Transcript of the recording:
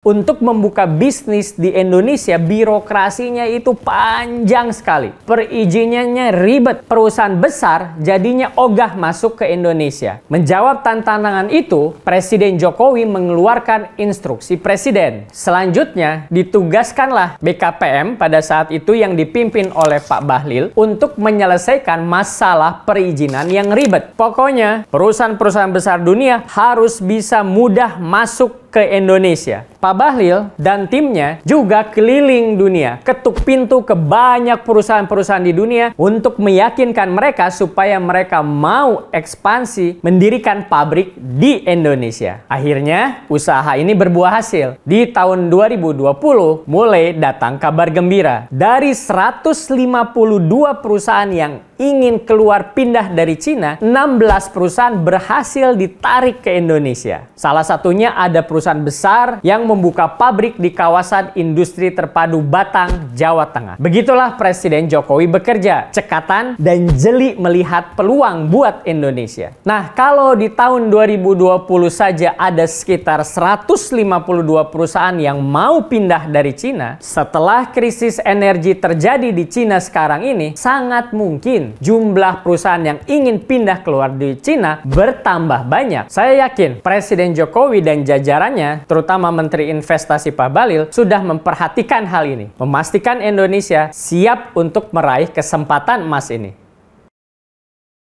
Untuk membuka bisnis di Indonesia, birokrasinya itu panjang sekali. Perizinannya ribet. Perusahaan besar jadinya ogah masuk ke Indonesia. Menjawab tantangan itu, Presiden Jokowi mengeluarkan instruksi presiden. Selanjutnya, ditugaskanlah BKPM pada saat itu yang dipimpin oleh Pak Bahlil untuk menyelesaikan masalah perizinan yang ribet. Pokoknya, perusahaan-perusahaan besar dunia harus bisa mudah masuk ke Indonesia. Pak Bahlil dan timnya juga keliling dunia, ketuk pintu ke banyak perusahaan-perusahaan di dunia untuk meyakinkan mereka supaya mereka mau ekspansi mendirikan pabrik di Indonesia. Akhirnya, usaha ini berbuah hasil. Di tahun 2020 mulai datang kabar gembira dari 152 perusahaan yang ingin keluar pindah dari Cina, 16 perusahaan berhasil ditarik ke Indonesia. Salah satunya ada perusahaan besar yang membuka pabrik di kawasan industri terpadu Batang, Jawa Tengah. Begitulah Presiden Jokowi bekerja, cekatan dan jeli melihat peluang buat Indonesia. Nah, kalau di tahun 2020 saja ada sekitar 152 perusahaan yang mau pindah dari Cina, setelah krisis energi terjadi di Cina sekarang ini, sangat mungkin jumlah perusahaan yang ingin pindah keluar di Cina bertambah banyak, saya yakin Presiden Jokowi dan jajarannya, terutama Menteri Investasi Pak Balil, sudah memperhatikan hal ini, memastikan Indonesia siap untuk meraih kesempatan emas ini.